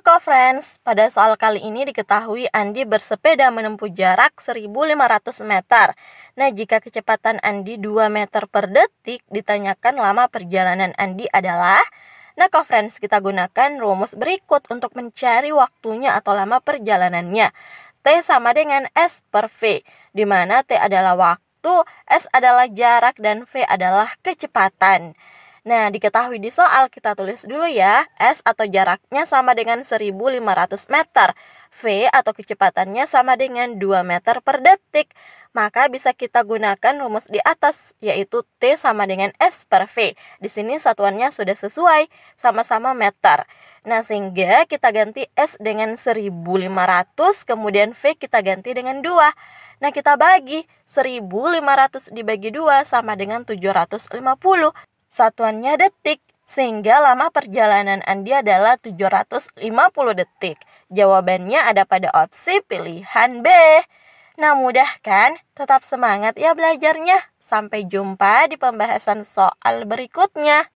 Halo friends pada soal kali ini diketahui Andi bersepeda menempuh jarak 1500 meter. Nah, jika kecepatan Andi 2 meter per detik, ditanyakan lama perjalanan Andi adalah Nah, co-friends, kita gunakan rumus berikut untuk mencari waktunya atau lama perjalanannya. T sama dengan S per V, di mana T adalah waktu, S adalah jarak, dan V adalah kecepatan. Nah, diketahui di soal kita tulis dulu ya. S atau jaraknya sama dengan 1500 meter. V atau kecepatannya sama dengan 2 meter per detik. Maka bisa kita gunakan rumus di atas, yaitu T sama dengan S per V. Di sini satuannya sudah sesuai, sama-sama meter. Nah, sehingga kita ganti S dengan 1500, kemudian V kita ganti dengan 2. Nah, kita bagi 1500 dibagi 2 sama dengan 750. Satuannya detik, sehingga lama perjalanan Andi adalah 750 detik. Jawabannya ada pada opsi pilihan B. Nah mudah kan? Tetap semangat ya belajarnya. Sampai jumpa di pembahasan soal berikutnya.